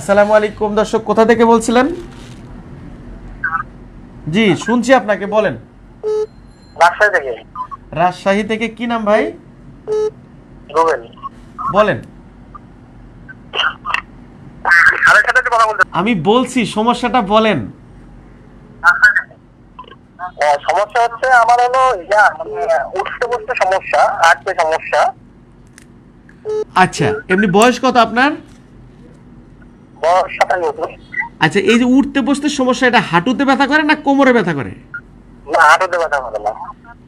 আসসালামু আলাইকুম দর্শক কোথা থেকে বলছিলেন জি শুনছি আপনাকে বলেন রাজশাহী থেকে রাজশাহী থেকে কি নাম ভাই রুবেল বলেন আমি বলছি সমস্যাটা বলেন হ্যাঁ, সমস্যা হচ্ছে আমার হলো উঠতে বসতে সমস্যা হাঁটতে সমস্যা আচ্ছা এমনি বয়স কত আপনার আচ্ছা এই যে উঠতে বসতে সমস্যা এটা হাঁটুতে ব্যথা করে না কোমরে ব্যথা করে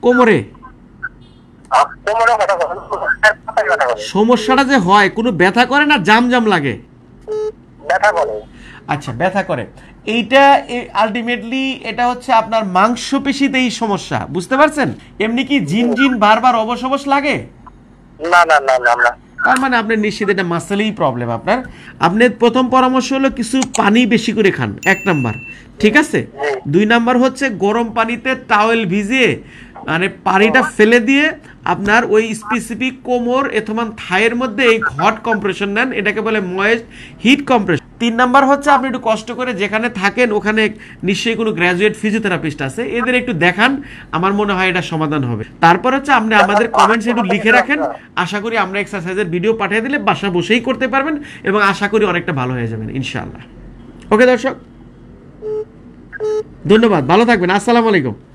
কোমরে সমস্যাটা যে হয় কোনো ব্যথা করে না জাম জাম লাগে আচ্ছা ব্যথা করে এইটা আলটিমেটলি এটা হচ্ছে আপনার এই সমস্যা বুঝতে পারছেন এমনি কি জিন জিন বারবার অবশ অবশ লাগে না না না না তার মানে আপনার নিশ্চিত এটা মাসেলেই প্রবলেম আপনার আপনার প্রথম পরামর্শ হলো কিছু পানি বেশি করে খান এক নাম্বার ঠিক আছে হ্যাঁ। দুই নাম্বার হচ্ছে গরম পানিতে টাওয়েল ভিজিয়ে মানে পানিটা ফেলে দিয়ে আপনার ওই স্পেসিফিক কোমর এথমান থায়ের মধ্যে এই হট কম্প্রেশন নেন এটাকে বলে ময়েস্ট হিট কম্প্রেশন তিন নাম্বার হচ্ছে আপনি একটু কষ্ট করে যেখানে থাকেন ওখানে নিশ্চয়ই কোনো গ্র্যাজুয়েট ফিজিওথেরাপিস্ট আছে এদের একটু দেখান আমার মনে হয় এটা সমাধান হবে তারপর হচ্ছে আপনি আমাদের কমেন্টস একটু লিখে রাখেন আশা করি আমরা এক্সারসাইজের ভিডিও পাঠিয়ে দিলে বাসা বসেই করতে পারবেন এবং আশা করি অনেকটা ভালো হয়ে যাবেন ইনশাআল্লাহ ওকে দর্শক ধন্যবাদ ভালো থাকবেন আসসালামু আলাইকুম